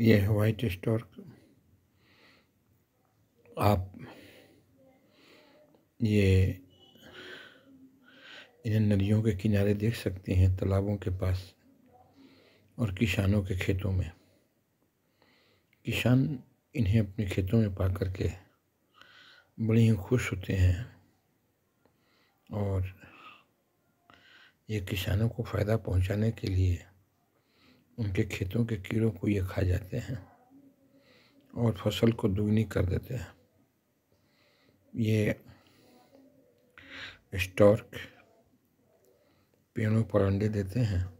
ये है white store आप ये इन्हें नदियों के किनारे देख सकते हैं तालाबों के पास और किसानों के खेतों में किसान इन्हें अपने खेतों में पा करके बड़े ही खुश होते हैं और ये किसानों को फ़ायदा पहुंचाने के लिए उनके खेतों के कीड़ों को ये खा जाते हैं और फसल को दुगनी कर देते हैं ये स्टॉर्क पेड़ों पर अंडे देते हैं